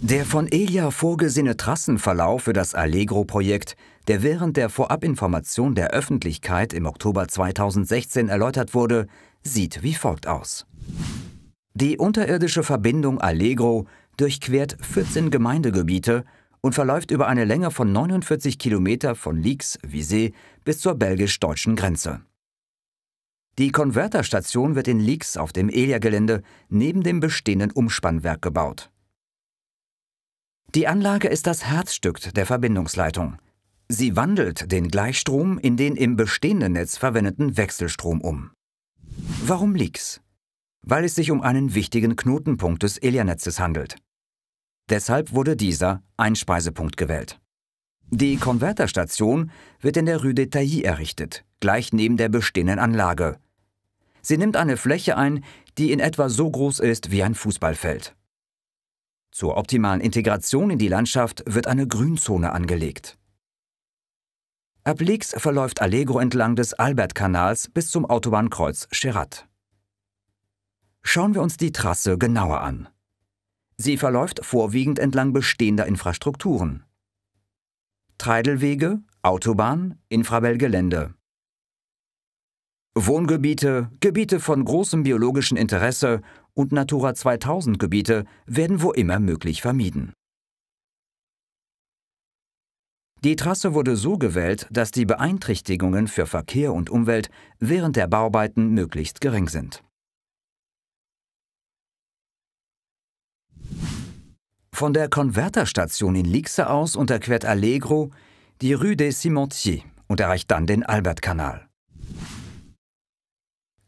Der von Elia vorgesehene Trassenverlauf für das Allegro-Projekt, der während der Vorabinformation der Öffentlichkeit im Oktober 2016 erläutert wurde, sieht wie folgt aus. Die unterirdische Verbindung Allegro durchquert 14 Gemeindegebiete und verläuft über eine Länge von 49 Kilometer von Lix, Visé bis zur belgisch-deutschen Grenze. Die Konverterstation wird in Lix auf dem Elia-Gelände neben dem bestehenden Umspannwerk gebaut. Die Anlage ist das Herzstück der Verbindungsleitung. Sie wandelt den Gleichstrom in den im bestehenden Netz verwendeten Wechselstrom um. Warum Leaks? Weil es sich um einen wichtigen Knotenpunkt des Ilianetzes handelt. Deshalb wurde dieser Einspeisepunkt gewählt. Die Konverterstation wird in der Rue des Taillis errichtet, gleich neben der bestehenden Anlage. Sie nimmt eine Fläche ein, die in etwa so groß ist wie ein Fußballfeld. Zur optimalen Integration in die Landschaft wird eine Grünzone angelegt. Ab links verläuft Allegro entlang des Albertkanals bis zum Autobahnkreuz Scherat. Schauen wir uns die Trasse genauer an. Sie verläuft vorwiegend entlang bestehender Infrastrukturen. Treidelwege, Autobahn, Infrabel-Gelände. Wohngebiete, Gebiete von großem biologischen Interesse und Natura 2000 Gebiete werden wo immer möglich vermieden. Die Trasse wurde so gewählt, dass die Beeinträchtigungen für Verkehr und Umwelt während der Bauarbeiten möglichst gering sind. Von der Konverterstation in Lixe aus unterquert Allegro die Rue des Cimentiers und erreicht dann den Albertkanal.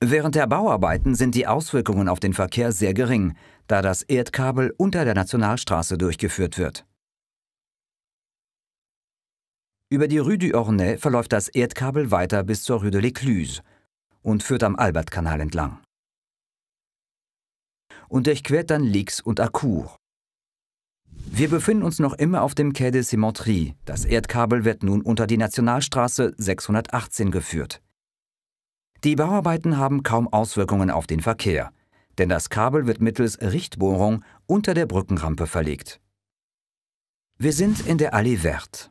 Während der Bauarbeiten sind die Auswirkungen auf den Verkehr sehr gering, da das Erdkabel unter der Nationalstraße durchgeführt wird. Über die Rue du Ornay verläuft das Erdkabel weiter bis zur Rue de l'Écluse und führt am Albertkanal entlang. Und durchquert dann Lix und Accours. Wir befinden uns noch immer auf dem Quai de Cimenterie. Das Erdkabel wird nun unter die Nationalstraße 618 geführt. Die Bauarbeiten haben kaum Auswirkungen auf den Verkehr, denn das Kabel wird mittels Richtbohrung unter der Brückenrampe verlegt. Wir sind in der Allee Verte.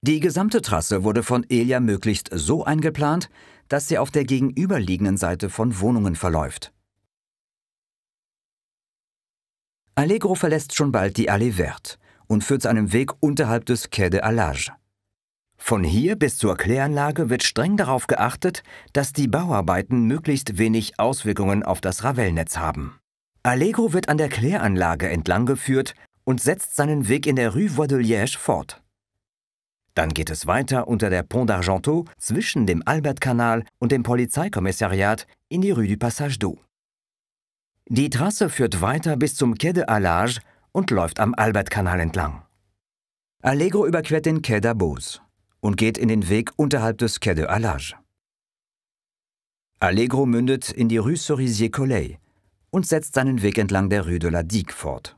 Die gesamte Trasse wurde von Elia möglichst so eingeplant, dass sie auf der gegenüberliegenden Seite von Wohnungen verläuft. Allegro verlässt schon bald die Allee Verte und führt seinen Weg unterhalb des Quai de Allage. Von hier bis zur Kläranlage wird streng darauf geachtet, dass die Bauarbeiten möglichst wenig Auswirkungen auf das Ravelnetz haben. Allegro wird an der Kläranlage entlanggeführt und setzt seinen Weg in der Rue Voix de Liège fort. Dann geht es weiter unter der Pont d'Argenteau zwischen dem Albertkanal und dem Polizeikommissariat in die Rue du Passage d'Eau. Die Trasse führt weiter bis zum Quai de Halage und läuft am Albertkanal entlang. Allegro überquert den Quai d'Abos und geht in den Weg unterhalb des Quai de Halage. Allegro mündet in die Rue cerisier collet und setzt seinen Weg entlang der Rue de la Digue fort.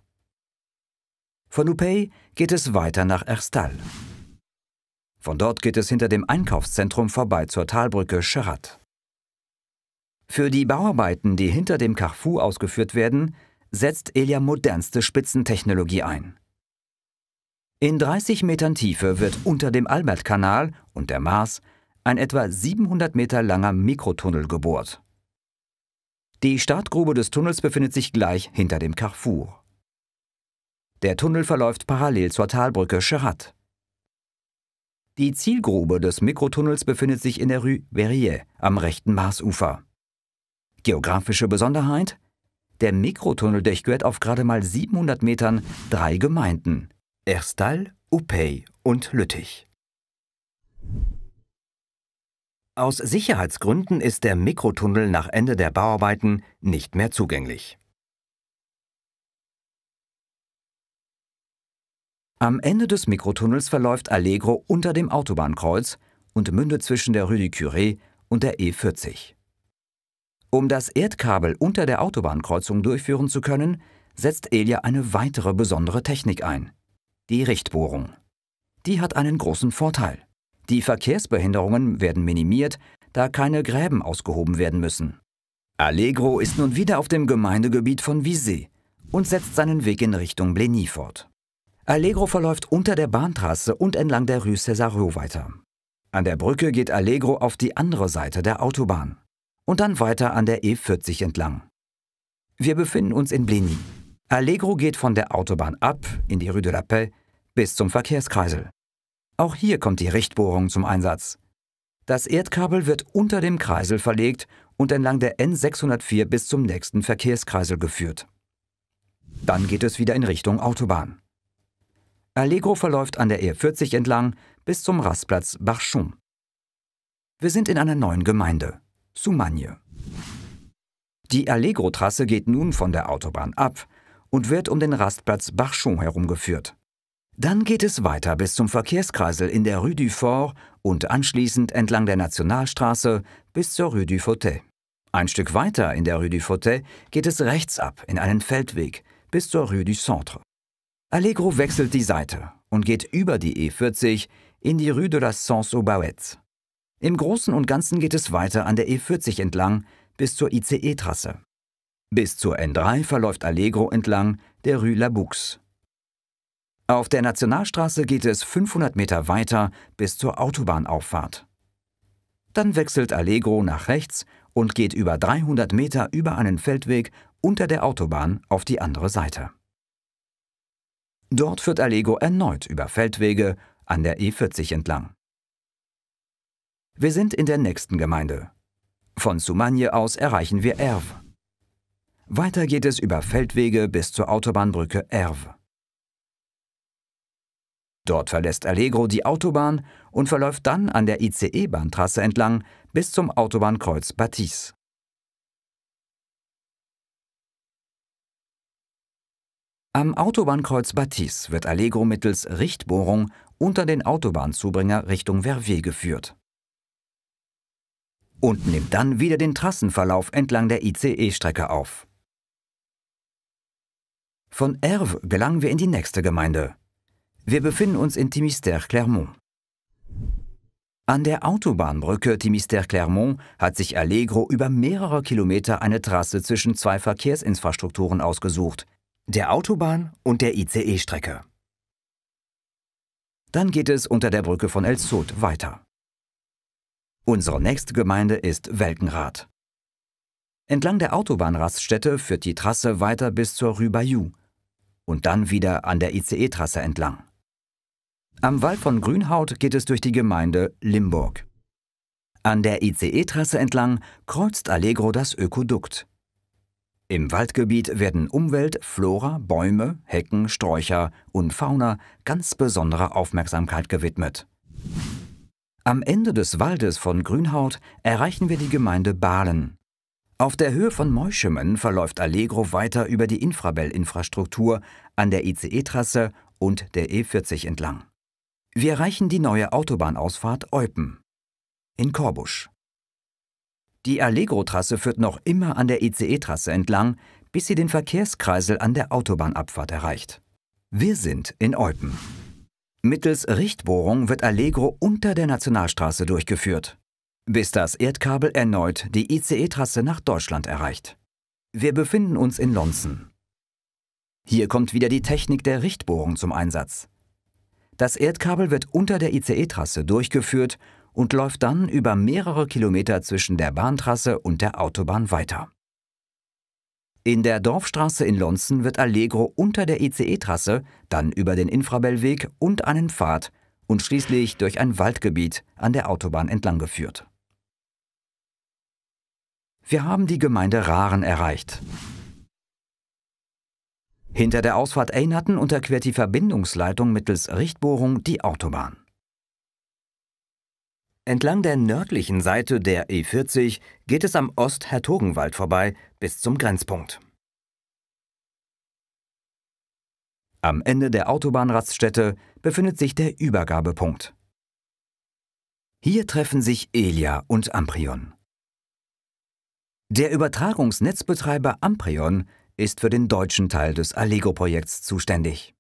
Von Upey geht es weiter nach Erstal. Von dort geht es hinter dem Einkaufszentrum vorbei zur Talbrücke Scherat. Für die Bauarbeiten, die hinter dem Carrefour ausgeführt werden, setzt Elia modernste Spitzentechnologie ein. In 30 Metern Tiefe wird unter dem Albert-Kanal und der Mars ein etwa 700 Meter langer Mikrotunnel gebohrt. Die Startgrube des Tunnels befindet sich gleich hinter dem Carrefour. Der Tunnel verläuft parallel zur Talbrücke Cherat. Die Zielgrube des Mikrotunnels befindet sich in der Rue Verrier am rechten Marsufer. Geografische Besonderheit? Der Mikrotunnel durchquert auf gerade mal 700 Metern drei Gemeinden. Erstal, Upey und Lüttich. Aus Sicherheitsgründen ist der Mikrotunnel nach Ende der Bauarbeiten nicht mehr zugänglich. Am Ende des Mikrotunnels verläuft Allegro unter dem Autobahnkreuz und mündet zwischen der Rue du Curé und der E40. Um das Erdkabel unter der Autobahnkreuzung durchführen zu können, setzt Elia eine weitere besondere Technik ein – die Richtbohrung. Die hat einen großen Vorteil. Die Verkehrsbehinderungen werden minimiert, da keine Gräben ausgehoben werden müssen. Allegro ist nun wieder auf dem Gemeindegebiet von Visé und setzt seinen Weg in Richtung Bleny fort. Allegro verläuft unter der Bahntrasse und entlang der Rue Cesareo weiter. An der Brücke geht Allegro auf die andere Seite der Autobahn und dann weiter an der E40 entlang. Wir befinden uns in Bleny. Allegro geht von der Autobahn ab in die Rue de la Paix bis zum Verkehrskreisel. Auch hier kommt die Richtbohrung zum Einsatz. Das Erdkabel wird unter dem Kreisel verlegt und entlang der N604 bis zum nächsten Verkehrskreisel geführt. Dann geht es wieder in Richtung Autobahn. Allegro verläuft an der E40 entlang bis zum Rastplatz Barchum. Wir sind in einer neuen Gemeinde, Sumagne. Die Allegro-Trasse geht nun von der Autobahn ab und wird um den Rastplatz Barchon herumgeführt. Dann geht es weiter bis zum Verkehrskreisel in der Rue du Fort und anschließend entlang der Nationalstraße bis zur Rue du Fautet. Ein Stück weiter in der Rue du Fautet geht es rechts ab in einen Feldweg bis zur Rue du Centre. Allegro wechselt die Seite und geht über die E40 in die Rue de la Sens-aux-Bouettes. Im Großen und Ganzen geht es weiter an der E40 entlang bis zur ICE-Trasse. Bis zur N3 verläuft Allegro entlang der Rue Labouxe. Auf der Nationalstraße geht es 500 Meter weiter bis zur Autobahnauffahrt. Dann wechselt Allegro nach rechts und geht über 300 Meter über einen Feldweg unter der Autobahn auf die andere Seite. Dort führt Allegro erneut über Feldwege an der E40 entlang. Wir sind in der nächsten Gemeinde. Von Sumagne aus erreichen wir Erve. Weiter geht es über Feldwege bis zur Autobahnbrücke Erve. Dort verlässt Allegro die Autobahn und verläuft dann an der ICE-Bahntrasse entlang bis zum Autobahnkreuz Batis. Am Autobahnkreuz Batis wird Allegro mittels Richtbohrung unter den Autobahnzubringer Richtung Verviers geführt und nimmt dann wieder den Trassenverlauf entlang der ICE-Strecke auf. Von Erve gelangen wir in die nächste Gemeinde. Wir befinden uns in Timistère-Clermont. An der Autobahnbrücke Timistère-Clermont hat sich Allegro über mehrere Kilometer eine Trasse zwischen zwei Verkehrsinfrastrukturen ausgesucht, der Autobahn und der ICE-Strecke. Dann geht es unter der Brücke von El Sud weiter. Unsere nächste Gemeinde ist Welkenrath. Entlang der Autobahnraststätte führt die Trasse weiter bis zur Rue Bayou, und dann wieder an der ICE-Trasse entlang. Am Wall von Grünhaut geht es durch die Gemeinde Limburg. An der ICE-Trasse entlang kreuzt Allegro das Ökodukt. Im Waldgebiet werden Umwelt, Flora, Bäume, Hecken, Sträucher und Fauna ganz besondere Aufmerksamkeit gewidmet. Am Ende des Waldes von Grünhaut erreichen wir die Gemeinde Balen, auf der Höhe von Meuschemen verläuft Allegro weiter über die Infrabell-Infrastruktur an der ICE-Trasse und der E40 entlang. Wir erreichen die neue Autobahnausfahrt Eupen in Korbusch. Die Allegro-Trasse führt noch immer an der ICE-Trasse entlang, bis sie den Verkehrskreisel an der Autobahnabfahrt erreicht. Wir sind in Eupen. Mittels Richtbohrung wird Allegro unter der Nationalstraße durchgeführt bis das Erdkabel erneut die ICE-Trasse nach Deutschland erreicht. Wir befinden uns in Lonzen. Hier kommt wieder die Technik der Richtbohrung zum Einsatz. Das Erdkabel wird unter der ICE-Trasse durchgeführt und läuft dann über mehrere Kilometer zwischen der Bahntrasse und der Autobahn weiter. In der Dorfstraße in Lonzen wird Allegro unter der ICE-Trasse, dann über den Infrabellweg und einen Pfad und schließlich durch ein Waldgebiet an der Autobahn entlang geführt. Wir haben die Gemeinde Raren erreicht. Hinter der Ausfahrt Einerten unterquert die Verbindungsleitung mittels Richtbohrung die Autobahn. Entlang der nördlichen Seite der E40 geht es am Ost-Hertogenwald vorbei bis zum Grenzpunkt. Am Ende der Autobahnraststätte befindet sich der Übergabepunkt. Hier treffen sich Elia und Amprion. Der Übertragungsnetzbetreiber Amprion ist für den deutschen Teil des allegro projekts zuständig.